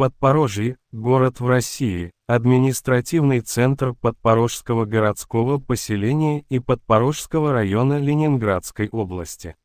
Подпорожье – город в России, административный центр Подпорожского городского поселения и Подпорожского района Ленинградской области.